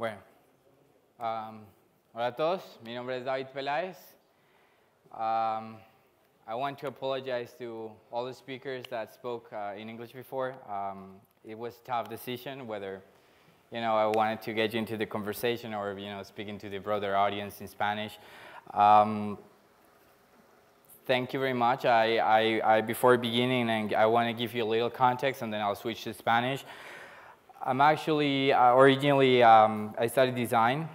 Bueno, um, hola a todos. Mi nombre es David Peláez. Um, I want to apologize to all the speakers that spoke uh, in English before. Um, it was a tough decision whether, you know, I wanted to get you into the conversation or, you know, speaking to the broader audience in Spanish. Um, thank you very much. I, I, I, before beginning, I want to give you a little context and then I'll switch to Spanish. I'm actually uh, originally, um, I studied design.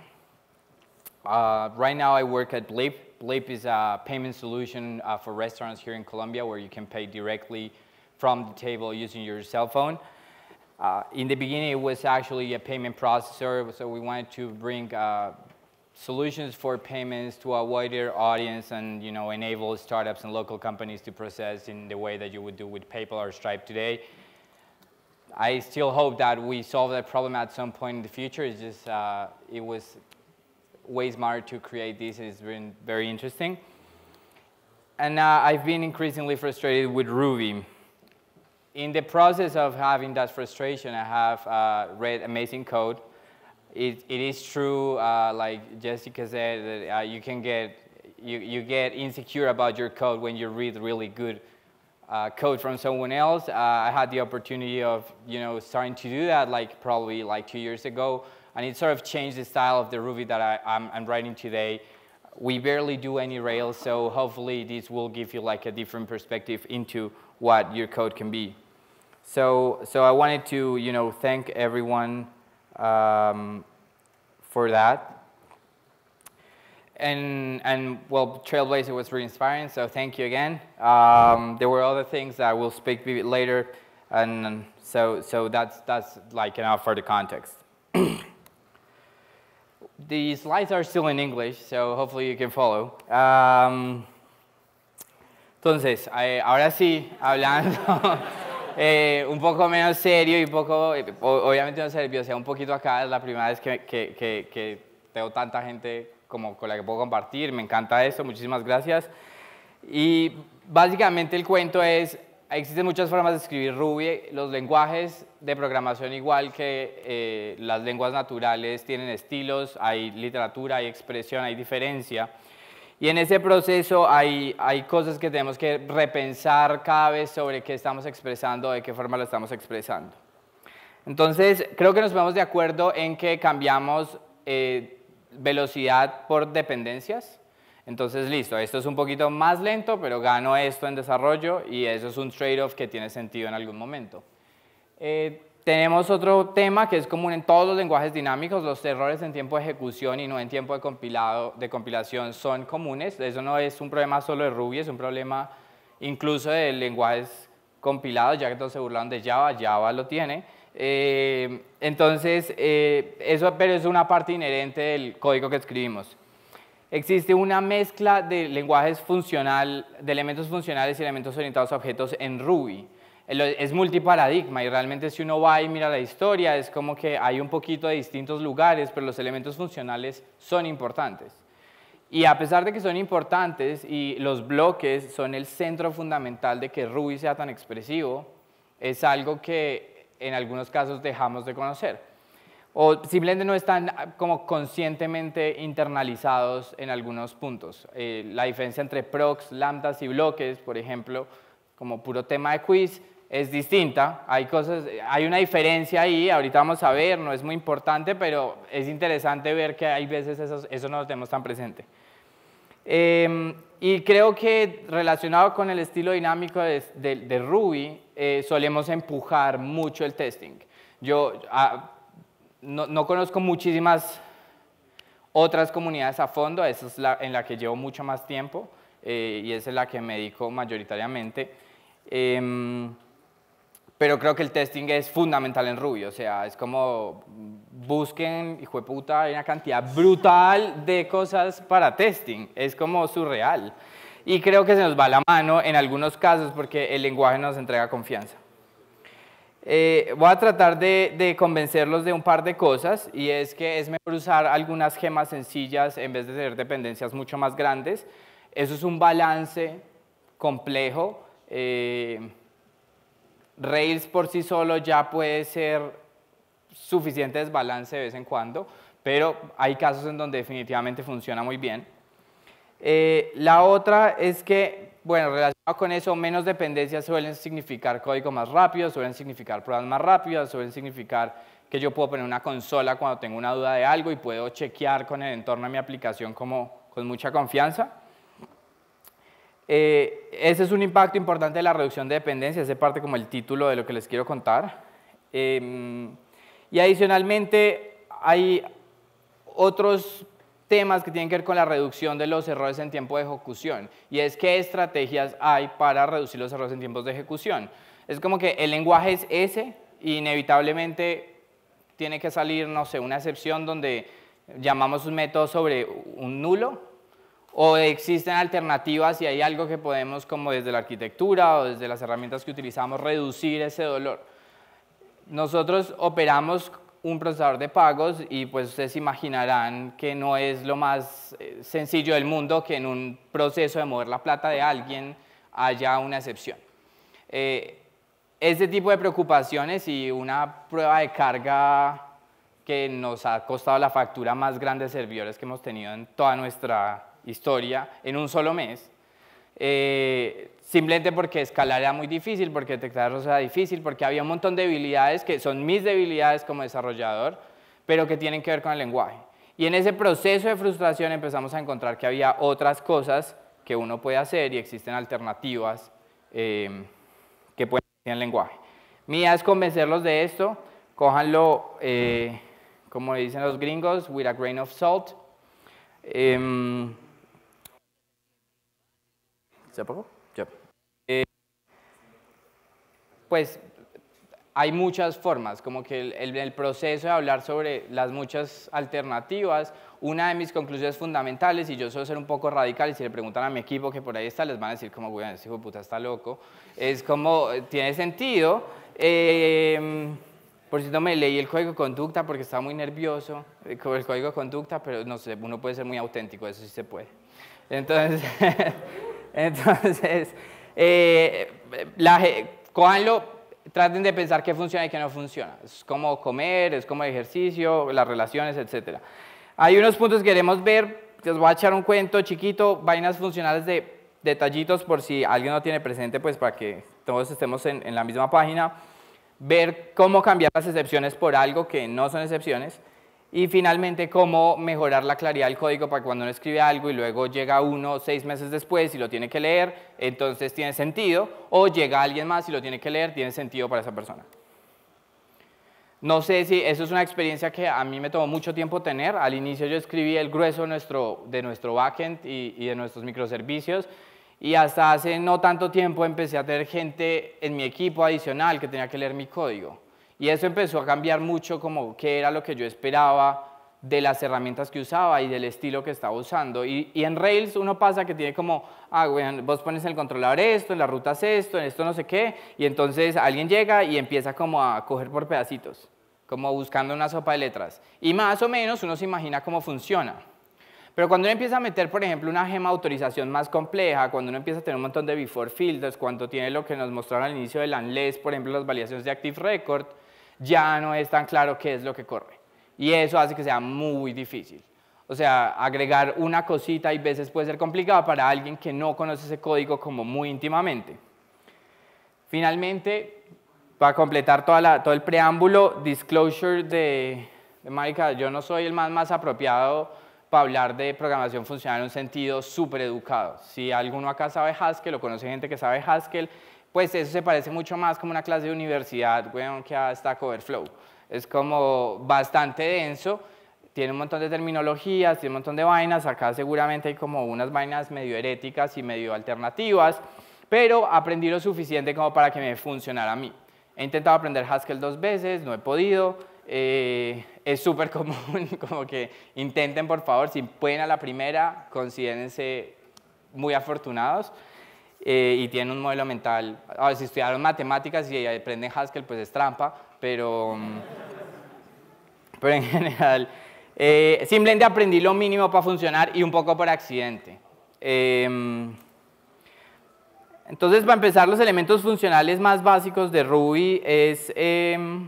Uh, right now I work at Blip. Blip is a payment solution uh, for restaurants here in Colombia where you can pay directly from the table using your cell phone. Uh, in the beginning, it was actually a payment processor, so we wanted to bring uh, solutions for payments to a wider audience and you know enable startups and local companies to process in the way that you would do with PayPal or Stripe today. I still hope that we solve that problem at some point in the future. It's just, uh, it was way smarter to create this. It's been very interesting. And uh, I've been increasingly frustrated with Ruby. In the process of having that frustration, I have uh, read amazing code. It, it is true, uh, like Jessica said, that uh, you can get, you, you get insecure about your code when you read really good uh, code from someone else. Uh, I had the opportunity of you know starting to do that like probably like two years ago, and it sort of changed the style of the Ruby that I, am I'm, I'm writing today. We barely do any Rails, so hopefully this will give you like a different perspective into what your code can be. So so I wanted to you know thank everyone um, for that and, and well, Trailblazer was really inspiring, so thank you again. Um, there were other things that I will speak later, and so, so that's, that's like enough for the context. the slides are still in English, so hopefully you can follow. Um, entonces, eh, ahora sí, hablando eh, un poco menos serio y poco, obviamente no nervioso, sea, un poquito acá, es la primera vez que, que, que, que tengo tanta gente como con la que puedo compartir, me encanta esto, muchísimas gracias. Y básicamente el cuento es, existen muchas formas de escribir Ruby, los lenguajes de programación igual que eh, las lenguas naturales tienen estilos, hay literatura, hay expresión, hay diferencia. Y en ese proceso hay, hay cosas que tenemos que repensar cada vez sobre qué estamos expresando, de qué forma lo estamos expresando. Entonces, creo que nos vamos de acuerdo en que cambiamos eh, velocidad por dependencias. Entonces, listo, esto es un poquito más lento, pero gano esto en desarrollo y eso es un trade-off que tiene sentido en algún momento. Eh, tenemos otro tema que es común en todos los lenguajes dinámicos, los errores en tiempo de ejecución y no en tiempo de, compilado, de compilación son comunes. Eso no es un problema solo de Ruby, es un problema incluso de lenguajes compilados, ya que todos se burlaron de Java, Java lo tiene. Eh, entonces, eh, eso pero es una parte inherente del código que escribimos. Existe una mezcla de lenguajes funcional, de elementos funcionales y elementos orientados a objetos en Ruby. Es multiparadigma y realmente si uno va y mira la historia es como que hay un poquito de distintos lugares, pero los elementos funcionales son importantes. Y a pesar de que son importantes y los bloques son el centro fundamental de que Ruby sea tan expresivo, es algo que en algunos casos dejamos de conocer. O simplemente no están ah, como conscientemente internalizados en algunos puntos. Eh, la diferencia entre procs, lambdas y bloques, por ejemplo, como puro tema de quiz, es distinta. Hay, cosas, hay una diferencia ahí, ahorita vamos a ver, no es muy importante, pero es interesante ver que hay veces eso, eso no lo tenemos tan presente. Em, y creo que relacionado con el estilo dinámico de, Ruby, eh, solemos empujar mucho el testing. Yo ah, no, no, conozco muchísimas otras comunidades a fondo, esa es la en la que llevo mucho más tiempo eh, y esa es la que me dedico mayoritariamente. Em, pero creo que el testing es fundamental en Ruby, o sea, es como busquen, hijo de puta, hay una cantidad brutal de cosas para testing, es como surreal. Y creo que se nos va la mano en algunos casos porque el lenguaje nos entrega confianza. Eh, voy a tratar de, convencerlos de un par de cosas y es que es mejor usar algunas gemas sencillas en vez de tener dependencias mucho más grandes. Eso es un balance complejo. Eh, Rails por sí solo ya puede ser suficiente desbalance de vez en cuando, pero hay casos en donde definitivamente funciona muy bien. Eh, la otra es que, bueno, relacionado con eso, menos dependencias suelen significar código más rápido, suelen significar pruebas más rápidas, suelen significar que yo puedo poner una consola cuando tengo una duda de algo y puedo chequear con el entorno de mi aplicación con mucha confianza. Eh, ese es un impacto importante de la reducción de dependencia, ese parte como el título de lo que les quiero contar. Em, y adicionalmente hay otros temas que tienen que ver con la reducción de los errores en tiempo de ejecución, y es qué estrategias hay para reducir los errores en tiempos de ejecución. Es como que el lenguaje es ese, y inevitablemente tiene que salir, no sé, una excepción donde llamamos un método sobre un nulo, o existen alternativas y hay algo que podemos, como desde la arquitectura o desde las herramientas que utilizamos, reducir ese dolor. Nosotros operamos un procesador de pagos y pues ustedes imaginarán que no es lo más eh, sencillo del mundo que en un proceso de mover la plata de alguien haya una excepción. Eh, este tipo de preocupaciones y una prueba de carga que nos ha costado la factura más grande de servidores que hemos tenido en toda nuestra historia en un solo mes, eh, simplemente porque escalar era muy difícil, porque detectar errores era difícil, porque había un montón de debilidades que son mis debilidades como desarrollador, pero que tienen que ver con el lenguaje. Y en ese proceso de frustración empezamos a encontrar que había otras cosas que uno puede hacer y existen alternativas eh, que pueden hacer en el lenguaje. mía es convencerlos de esto, cójanlo, eh, como dicen los gringos, with a grain of salt. Em, ¿Se apagó? Ya. Eh, pues hay muchas formas, como que el, el, proceso de hablar sobre las muchas alternativas, una de mis conclusiones fundamentales, y yo suelo ser un poco radical, y si le preguntan a mi equipo que por ahí está, les van a decir como, güey, este hijo de puta está loco, es como, eh, tiene sentido, eh, por cierto me leí el código de conducta porque estaba muy nervioso eh, con el código de conducta, pero no sé, uno puede ser muy auténtico, eso sí se puede. Entonces... Entonces, eh, traten de pensar qué funciona y qué no funciona. Es como comer, es como ejercicio, las relaciones, etc. Hay unos puntos que queremos ver, les voy a echar un cuento chiquito, vainas funcionales de detallitos por si alguien no tiene presente, pues para que todos estemos en, en la misma página. Ver cómo cambiar las excepciones por algo que no son excepciones. Y finalmente, cómo mejorar la claridad del código para cuando uno escribe algo y luego llega uno seis meses después y lo tiene que leer, entonces tiene sentido, o llega alguien más y lo tiene que leer, tiene sentido para esa persona. No sé si eso es una experiencia que a mí me tomó mucho tiempo tener. Al inicio yo escribí el grueso de nuestro, backend y, de nuestros microservicios y hasta hace no tanto tiempo empecé a tener gente en mi equipo adicional que tenía que leer mi código. Y eso empezó a cambiar mucho como qué era lo que yo esperaba de las herramientas que usaba y del estilo que estaba usando. Y, en Rails uno pasa que tiene como, ah, vos pones en el controlador esto, en ruta es esto, en esto no sé qué, y entonces alguien llega y empieza como a coger por pedacitos, como buscando una sopa de letras. Y más o menos uno se imagina cómo funciona. Pero cuando uno empieza a meter, por ejemplo, una gema de autorización más compleja, cuando uno empieza a tener un montón de before filters, cuando tiene lo que nos mostraron al inicio del unless, por ejemplo, las validaciones de Active Record, ya no es tan claro qué es lo que corre. Y eso hace que sea muy difícil. O sea, agregar una cosita y veces puede ser complicado para alguien que no conoce ese código como muy íntimamente. Finalmente, para completar todo el preámbulo, disclosure de, Michael yo no soy el más, más apropiado para hablar de programación funcional en un sentido súper educado. Si alguno acá sabe Haskell o conoce gente que sabe Haskell, pues eso se parece mucho más como una clase de universidad, que a Stack Overflow. Es como bastante denso, tiene un montón de terminologías, tiene un montón de vainas, acá seguramente hay como unas vainas medio heréticas y medio alternativas, pero aprendí lo suficiente como para que me funcionara a mí. He intentado aprender Haskell dos veces, no he podido, eh, es súper común, como que intenten por favor, si pueden a la primera, considérense muy afortunados. Eh, y tienen un modelo mental. ver si estudiaron matemáticas y aprenden Haskell, pues es trampa, pero, mm, pero en general, eh, simplemente aprendí lo mínimo para funcionar y un poco por accidente. Em, entonces, para empezar, los elementos funcionales más básicos de Ruby es em,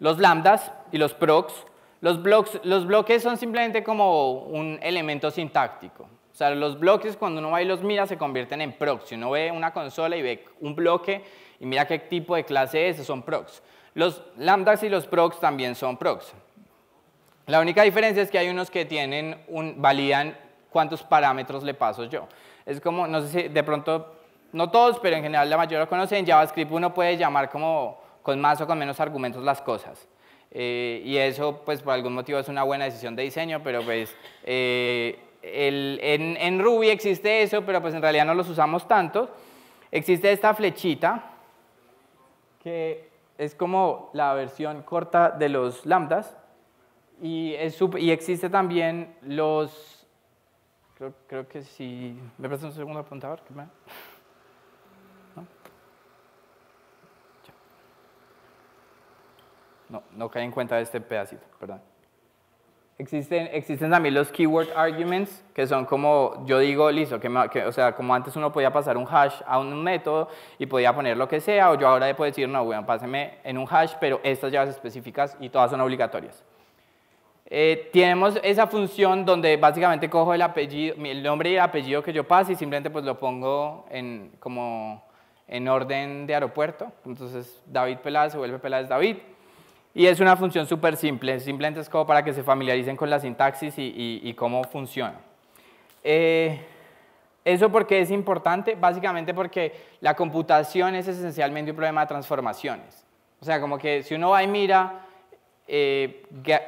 los lambdas y los procs. Los, blocks, los bloques son simplemente como un elemento sintáctico. O sea, los bloques cuando uno va y los mira se convierten en procs. Si uno ve una consola y ve un bloque y mira qué tipo de clase es, son procs. Los lambdas y los procs también son procs. La única diferencia es que hay unos que tienen un, validan cuántos parámetros le paso yo. Es como, no sé si de pronto, no todos, pero en general la mayoría lo conocen, en JavaScript uno puede llamar como con más o con menos argumentos las cosas. Eh, y eso, pues por algún motivo es una buena decisión de diseño, pero pues eh, en, Ruby existe eso, pero pues en realidad no los usamos tanto. Existe esta flechita, que es como la versión corta de los lambdas, y, y existe también los... Creo, que si... ¿Me prestas un segundo apuntador? No, no caí en cuenta de este pedacito, perdón. Existen, existen también los keyword arguments, que son como, yo digo, listo, que, o sea, como antes uno podía pasar un hash a un método y podía poner lo que sea, o yo ahora puedo decir, no, bueno, páseme en un hash, pero estas llaves específicas y todas son obligatorias. Eh, tenemos esa función donde básicamente cojo el apellido, el nombre y el apellido que yo pase y simplemente pues lo pongo en, como en orden de aeropuerto. Entonces David Peláez se vuelve Peláez David. Y es una función súper simple, simplemente es como para que se familiaricen con la sintaxis y, cómo funciona. Eh, ¿Eso por qué es importante? Básicamente porque la computación es esencialmente un problema de transformaciones. O sea, como que si uno va y mira, eh,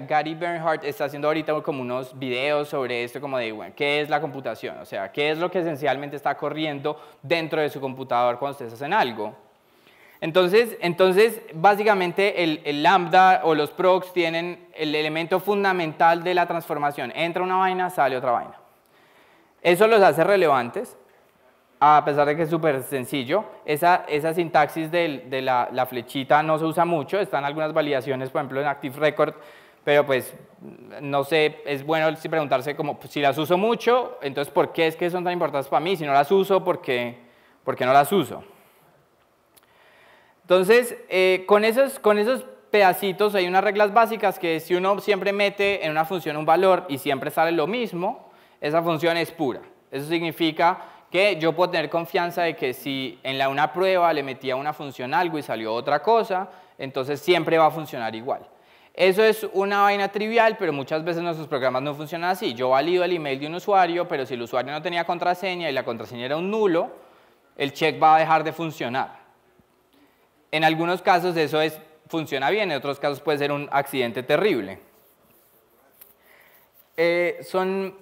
Gary Bernhardt está haciendo ahorita como unos videos sobre esto, como de, bueno, ¿qué es la computación? O sea, ¿qué es lo que esencialmente está corriendo dentro de su computador cuando ustedes hacen algo? Entonces, entonces básicamente el, lambda o los procs tienen el elemento fundamental de la transformación. Entra una vaina, sale otra vaina. Eso los hace relevantes, a pesar de que es súper sencillo. Esa, sintaxis de, la, flechita no se usa mucho, están algunas validaciones, por ejemplo, en Active Record, pero pues no sé, es bueno preguntarse como pues, si las uso mucho, entonces ¿por qué es que son tan importantes para mí? Si no las uso, por qué no las uso? Entonces, eh, con, esos, pedacitos hay unas reglas básicas que si uno siempre mete en una función un valor y siempre sale lo mismo, esa función es pura. Eso significa que yo puedo tener confianza de que si en la una prueba le metía una función algo y salió otra cosa, entonces siempre va a funcionar igual. Eso es una vaina trivial, pero muchas veces nuestros programas no funcionan así. Yo valido el email de un usuario, pero si el usuario no tenía contraseña y la contraseña era un nulo, el check va a dejar de funcionar. En algunos casos eso es, funciona bien, en otros casos puede ser un accidente terrible. Eh, son,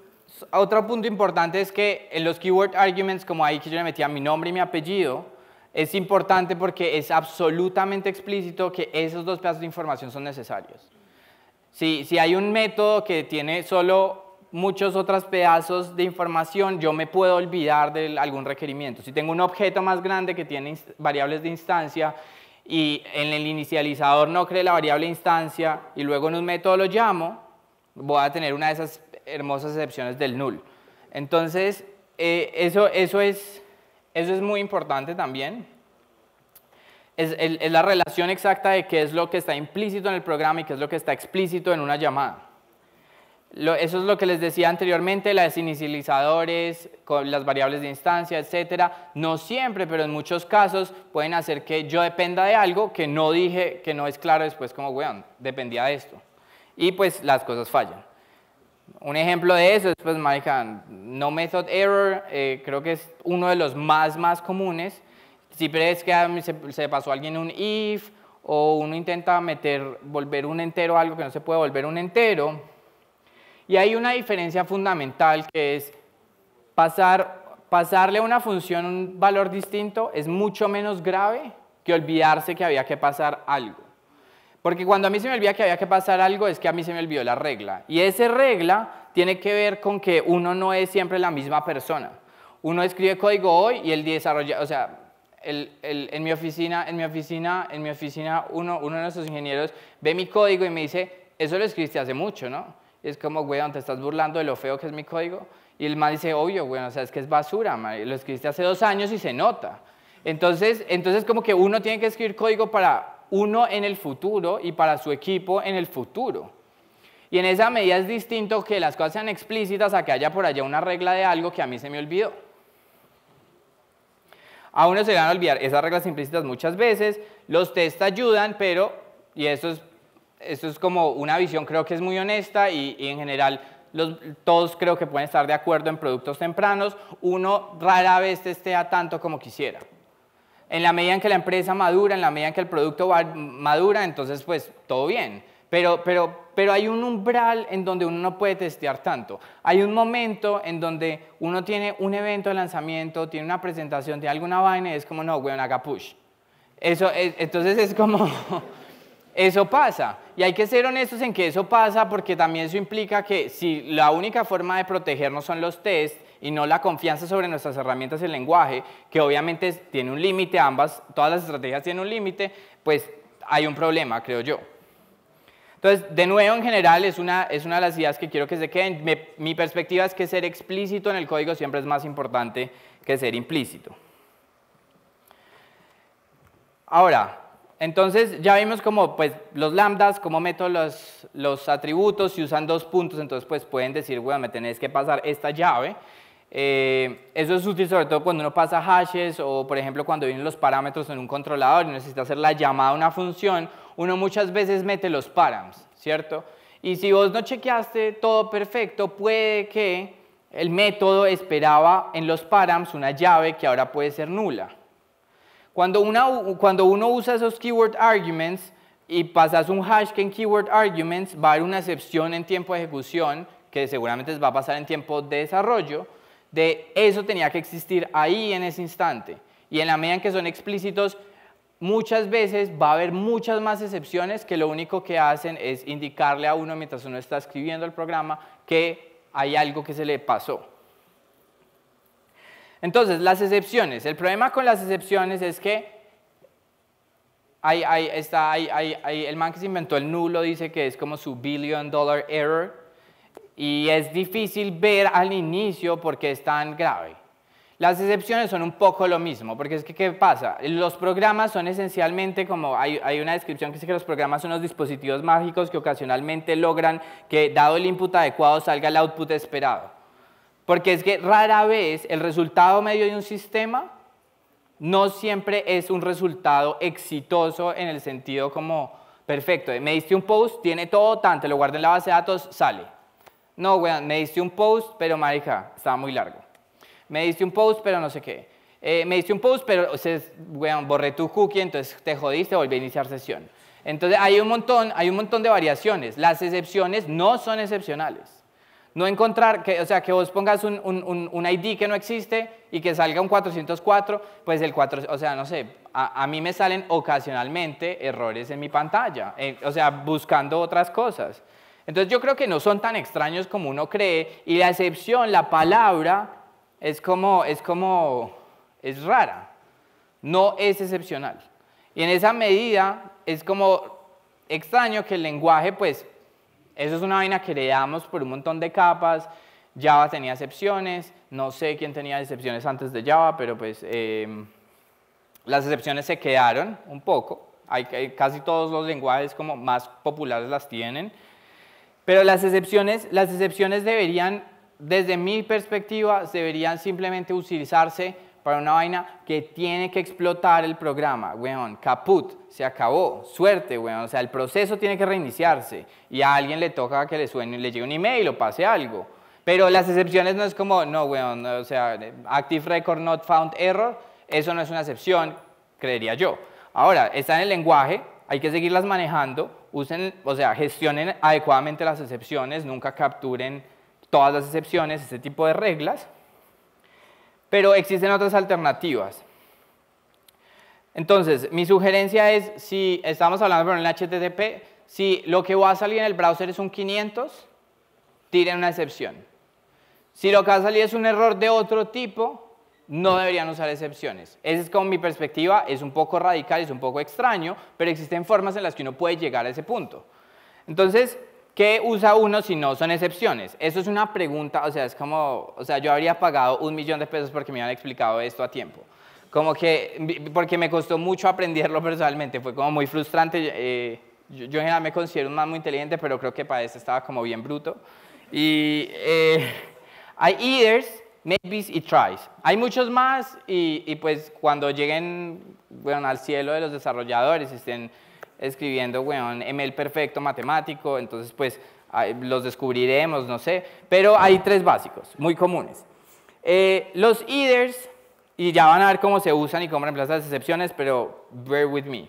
otro punto importante es que en los keyword arguments, como ahí que yo le metía mi nombre y mi apellido, es importante porque es absolutamente explícito que esos dos pedazos de información son necesarios. Si, si hay un método que tiene solo muchos otros pedazos de información, yo me puedo olvidar de algún requerimiento. Si tengo un objeto más grande que tiene variables de instancia y en el inicializador no cree la variable instancia y luego en un método lo llamo, voy a tener una de esas hermosas excepciones del null. Entonces, eh, eso, es, muy importante también. es la relación exacta de qué es lo que está implícito en el programa y qué es lo que está explícito en una llamada eso es lo que les decía anteriormente, las inicializadores, con las variables de instancia, etcétera. No siempre, pero en muchos casos pueden hacer que yo dependa de algo que no dije, que no es claro después como, weón, dependía de esto. Y pues las cosas fallan. Un ejemplo de eso es, pues, no method error, eh, creo que es uno de los más, más comunes. Si crees que se, se pasó alguien un if o uno intenta meter, volver un entero a algo que no se puede volver un entero y hay una diferencia fundamental que es pasarle a una función un valor distinto es mucho menos grave que olvidarse que había que pasar algo. Porque cuando a mí se me olvida que había que pasar algo es que a mí se me olvidó la regla. Y esa regla tiene que ver con que uno no es siempre la misma persona. Uno escribe código hoy y el desarrolla, o sea, el, el, en mi oficina, en mi oficina, en mi oficina, uno, uno de nuestros ingenieros ve mi código y me dice, eso lo escribiste hace mucho, ¿no? es como, weón, te estás burlando de lo feo que es mi código. Y el más dice, obvio, weón, o sea, es que es basura, lo escribiste hace dos años y se nota. Entonces, entonces como que uno tiene que escribir código para uno en el futuro y para su equipo en el futuro. Y en esa medida es distinto que las cosas sean explícitas a que haya por allá una regla de algo que a mí se me olvidó. A uno se le van a olvidar esas reglas implícitas muchas veces, los test ayudan, pero, y eso es esto es como una visión creo que es muy honesta y, en general todos creo que pueden estar de acuerdo en productos tempranos, uno rara vez testea tanto como quisiera. En la medida en que la empresa madura, en la medida en que el producto madura, entonces pues todo bien. Pero, hay un umbral en donde uno no puede testear tanto. Hay un momento en donde uno tiene un evento de lanzamiento, tiene una presentación, de alguna vaina y es como, no, weón, haga push. Eso e, entonces es como, eso pasa. Y hay que ser honestos en que eso pasa porque también eso implica que si la única forma de protegernos son los tests y no la confianza sobre nuestras herramientas y el lenguaje, que obviamente tiene un límite, ambas, todas las estrategias tienen un límite, pues hay un problema, creo yo. Entonces, de nuevo, en general, es una, es una de las ideas que quiero que se queden. mi perspectiva es que ser explícito en el código siempre es más importante que ser implícito. Ahora, entonces ya vimos cómo pues, los lambdas, cómo meto los, atributos, si usan dos puntos, entonces pues, pueden decir, bueno, me tenéis que pasar esta llave. Eh, eso es útil sobre todo cuando uno pasa hashes o por ejemplo cuando vienen los parámetros en un controlador y necesita hacer la llamada a una función, uno muchas veces mete los params, ¿cierto? Y si vos no chequeaste todo perfecto, puede que el método esperaba en los params una llave que ahora puede ser nula. Cuando, uno usa esos keyword arguments y pasas un hash en keyword arguments va a haber una excepción en tiempo de ejecución, que seguramente va a pasar en tiempo de desarrollo, de eso tenía que existir ahí en ese instante. Y en la medida en que son explícitos, muchas veces va a haber muchas más excepciones que lo único que hacen es indicarle a uno mientras uno está escribiendo el programa que hay algo que se le pasó. Entonces, las excepciones. El problema con las excepciones es que el man que se inventó el nulo dice que es como su billion dollar error y es difícil ver al inicio porque es tan grave. Las excepciones son un poco lo mismo, porque es que, ¿qué pasa? Los programas son esencialmente como, hay, hay, una descripción que dice que los programas son los dispositivos mágicos que ocasionalmente logran que, dado el input adecuado, salga el output esperado. Porque es que rara vez el resultado medio de un sistema no siempre es un resultado exitoso en el sentido como, perfecto, me diste un post, tiene todo, tanto, lo guardé en la base de datos, sale. No, weón, me diste un post, pero marica, estaba muy largo. Me diste un post, pero no sé qué. Eh, me diste un post, pero, o weón, borré tu cookie, entonces te jodiste, volví a iniciar sesión. Entonces hay un montón, hay un montón de variaciones. Las excepciones no son excepcionales. No encontrar, que, o sea, que vos pongas un, ID que no existe y que salga un 404, pues el 4, o sea, no sé, a, mí me salen ocasionalmente errores en mi pantalla, eh, o sea, buscando otras cosas. Entonces yo creo que no son tan extraños como uno cree y la excepción, la palabra, es como, es como, es rara, no es excepcional. Y en esa medida es como extraño que el lenguaje, pues, eso es una vaina que damos por un montón de capas. Java tenía excepciones, no sé quién tenía excepciones antes de Java, pero pues em, las excepciones se quedaron un poco. Hay, casi todos los lenguajes como más populares las tienen. Pero las excepciones, las excepciones deberían, desde mi perspectiva, deberían simplemente utilizarse para una vaina que tiene que explotar el programa, weón, caput, se acabó, suerte, weón, o sea, el proceso tiene que reiniciarse y a alguien le toca que le suene, le llegue un email o pase algo. Pero las excepciones no es como, no, weón, o sea, Active Record Not Found Error, eso no es una excepción, creería yo. Ahora, está en el lenguaje, hay que seguirlas manejando, usen, o sea, gestionen adecuadamente las excepciones, nunca capturen todas las excepciones, ese tipo de reglas. Pero existen otras alternativas. Entonces, mi sugerencia es, si estamos hablando en el HTTP, si lo que va a salir en el browser es un 500, tiren una excepción. Si lo que va a salir es un error de otro tipo, no deberían usar excepciones. Esa es como mi perspectiva, es un poco radical, es un poco extraño, pero existen formas en las que uno puede llegar a ese punto. Entonces, ¿Qué usa uno si no son excepciones? Eso es una pregunta, o sea, es como, o sea, yo habría pagado un millón de pesos porque me habían explicado esto a tiempo. Como que, porque me costó mucho aprenderlo personalmente, fue como muy frustrante. Eh, yo, en general me considero un man muy inteligente, pero creo que para eso estaba como bien bruto. Y eh, hay eaters, maybes y tries. Hay muchos más y, y pues cuando lleguen, bueno, al cielo de los desarrolladores, estén escribiendo, weón, ML perfecto, matemático, entonces pues los descubriremos, no sé, pero hay tres básicos, muy comunes. Eh, los ETHERS, y ya van a ver cómo se usan y cómo reemplazan las excepciones, pero bear with me.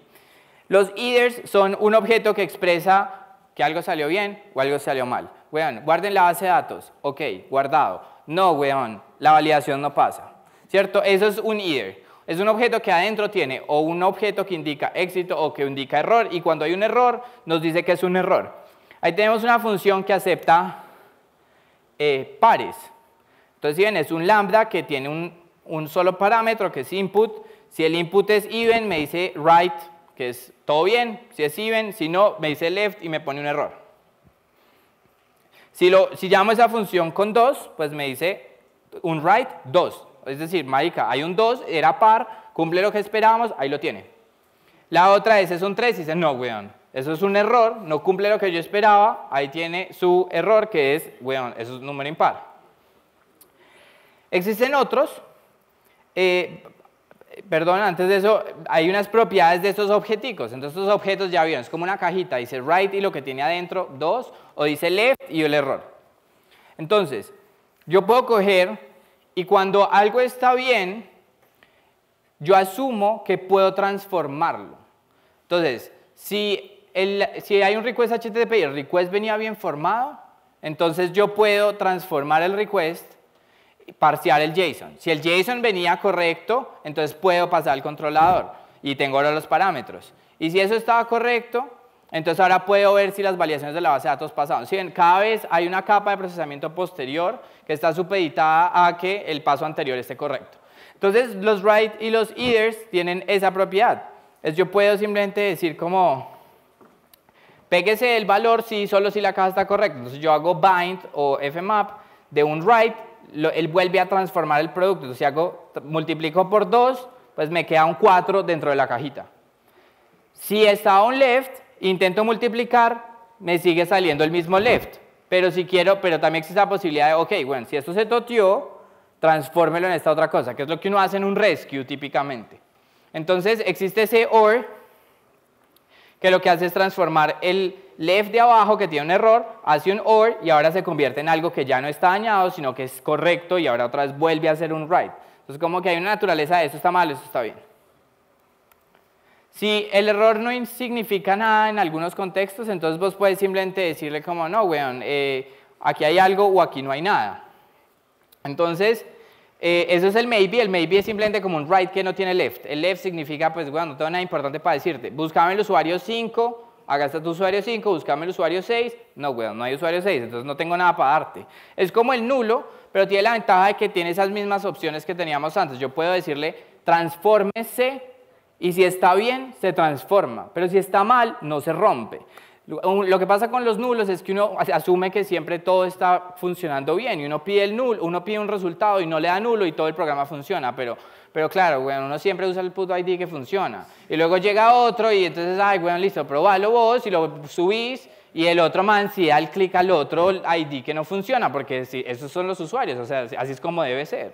Los ETHERS son un objeto que expresa que algo salió bien o algo salió mal. Weón, guarden la base de datos, ok, guardado. No, weón, la validación no pasa, ¿cierto? Eso es un ETHER. Es un objeto que adentro tiene o un objeto que indica éxito o que indica error y cuando hay un error nos dice que es un error. Ahí tenemos una función que acepta eh, pares. Entonces, si es un lambda que tiene un, solo parámetro que es input. Si el input es even, me dice right, que es todo bien. Si es even, si no, me dice left y me pone un error. Si, lo, si llamo esa función con 2, pues me dice un right, 2. Es decir, marica, hay un 2, era par, cumple lo que esperábamos, ahí lo tiene. La otra es, es un 3, y dice, no, weón, eso es un error, no cumple lo que yo esperaba, ahí tiene su error, que es, weón, eso es un número impar. Existen otros, eh, perdón, antes de eso, hay unas propiedades de estos objeticos. Entonces, estos objetos ya vieron, es como una cajita, dice right y lo que tiene adentro, 2, o dice left y el error. Entonces, yo puedo coger y cuando algo está bien, yo asumo que puedo transformarlo. Entonces, si, si hay un request HTTP y el request venía bien formado, entonces yo puedo transformar el request parcial el JSON. Si el JSON venía correcto, entonces puedo pasar al controlador y tengo ahora los parámetros. Y si eso estaba correcto, entonces ahora puedo ver si las validaciones de la base de datos pasaron. Si cada vez hay una capa de procesamiento posterior que está supeditada a que el paso anterior esté correcto. Entonces los write y los eaters tienen esa propiedad. Es yo puedo simplemente decir como, péguese el valor si solo si la caja está correcta. Entonces yo hago bind o fmap de un write, él vuelve a transformar el producto. Entonces si hago, multiplico por 2, pues me queda un 4 dentro de la cajita. Si está un left, intento multiplicar, me sigue saliendo el mismo left. Pero si quiero, pero también existe la posibilidad de, ok, bueno, si esto se totió, transfórmelo en esta otra cosa, que es lo que uno hace en un rescue típicamente. Entonces existe ese or, que lo que hace es transformar el left de abajo, que tiene un error, hace un or y ahora se convierte en algo que ya no está dañado, sino que es correcto y ahora otra vez vuelve a ser un right. Entonces como que hay una naturaleza de eso está mal, eso está bien. Si el error no significa nada en algunos contextos, entonces vos puedes simplemente decirle como, no, weón, eh, aquí hay algo o aquí no hay nada. Entonces, eh, eso es el maybe. El maybe es simplemente como un right que no tiene left. El left significa, pues, weón, no tengo nada importante para decirte. Buscame el usuario 5, acá tu usuario 5, buscame el usuario 6. No, weón, no hay usuario 6, entonces no tengo nada para darte. Es como el nulo, pero tiene la ventaja de que tiene esas mismas opciones que teníamos antes. Yo puedo decirle, transfórmese y si está bien, se transforma, pero si está mal, no se rompe. Lo que pasa con los nulos es que uno asume que siempre todo está funcionando bien y uno pide el nulo, uno pide un resultado y no le da nulo y todo el programa funciona, pero, pero claro, bueno, uno siempre usa el puto ID que funciona. Y luego llega otro y entonces, ay, bueno, listo, probalo vos y lo subís y el otro man si da el clic al otro ID que no funciona, porque esos son los usuarios, o sea, así es como debe ser.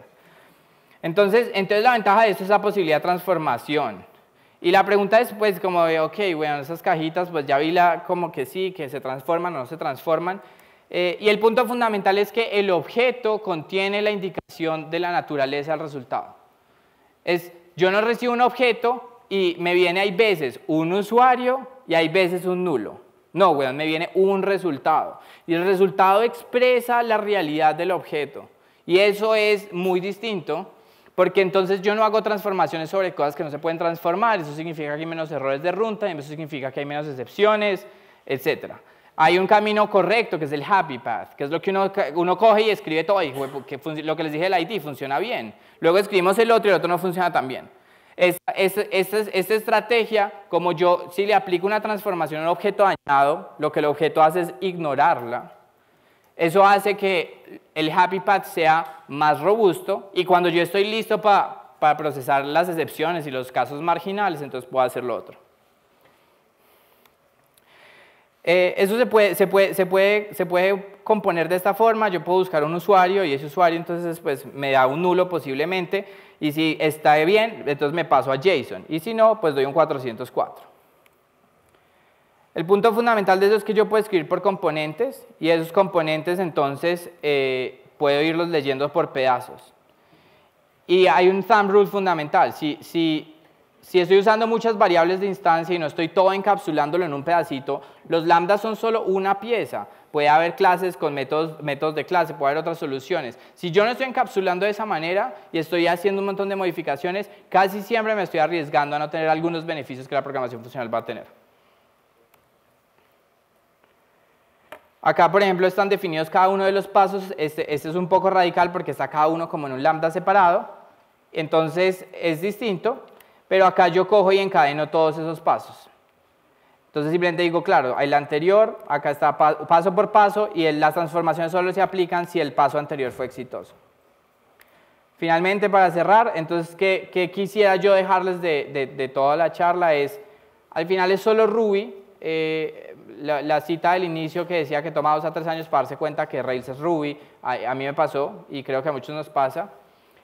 Entonces, entonces la ventaja de esto es la posibilidad de transformación. Y la pregunta es, pues, como de, ok, bueno, esas cajitas, pues ya vi la, como que sí, que se transforman o no se transforman. Eh, y el punto fundamental es que el objeto contiene la indicación de la naturaleza del resultado. Es, yo no recibo un objeto y me viene, hay veces, un usuario y hay veces un nulo. No, bueno, me viene un resultado. Y el resultado expresa la realidad del objeto. Y eso es muy distinto porque entonces yo no hago transformaciones sobre cosas que no se pueden transformar. Eso significa que hay menos errores de runtime, eso significa que hay menos excepciones, etc. Hay un camino correcto que es el happy path, que es lo que uno, uno coge y escribe todo. Y lo que les dije del IT funciona bien. Luego escribimos el otro y el otro no funciona tan bien. esta, estrategia, como yo, si le aplico una transformación a un objeto dañado, lo que el objeto hace es ignorarla eso hace que el happy path sea más robusto y cuando yo estoy listo para procesar las excepciones y los casos marginales, entonces puedo hacer lo otro. Eh, eso se puede, componer de esta forma, yo puedo buscar un usuario y ese usuario entonces pues, me da un nulo posiblemente y si está bien, entonces me paso a JSON y si no, pues doy un 404. El punto fundamental de eso es que yo puedo escribir por componentes y esos componentes entonces eh, puedo irlos leyendo por pedazos. Y hay un thumb rule fundamental. Si, estoy usando muchas variables de instancia y no estoy todo encapsulándolo en un pedacito, los lambdas son solo una pieza. Puede haber clases con métodos de clase, puede haber otras soluciones. Si yo no estoy encapsulando de esa manera y estoy haciendo un montón de modificaciones, casi siempre me estoy arriesgando a no tener algunos beneficios que la programación funcional va a tener. Acá, por ejemplo, están definidos cada uno de los pasos. Este, este, es un poco radical porque está cada uno como en un lambda separado. Entonces es distinto, pero acá yo cojo y encadeno todos esos pasos. Entonces simplemente digo, claro, hay el anterior, acá está paso por paso y las transformaciones solo se aplican si el paso anterior fue exitoso. Finalmente, para cerrar, entonces, ¿qué, quisiera yo dejarles de, de toda la charla? Es, al final es solo Ruby eh, la, cita del inicio que decía que toma dos a tres años para darse cuenta que Rails es Ruby, a, mí me pasó y creo que a muchos nos pasa.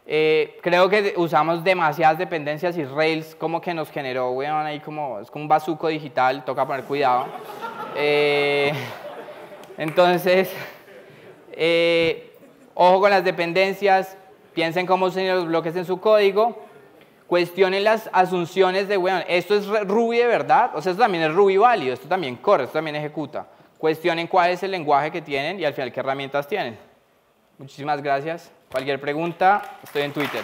Eh, creo que usamos demasiadas dependencias y Rails como que nos generó, weón, ahí como, es como un bazuco digital, toca poner cuidado. Eh, entonces, ojo con las dependencias, piensen cómo usen los bloques en su código cuestionen las asunciones de, bueno, esto es Ruby de verdad, o sea, esto también es Ruby válido, esto también corre, esto también ejecuta. Cuestionen cuál es el lenguaje que tienen y al final qué herramientas tienen. Muchísimas gracias. Cualquier pregunta, estoy en Twitter.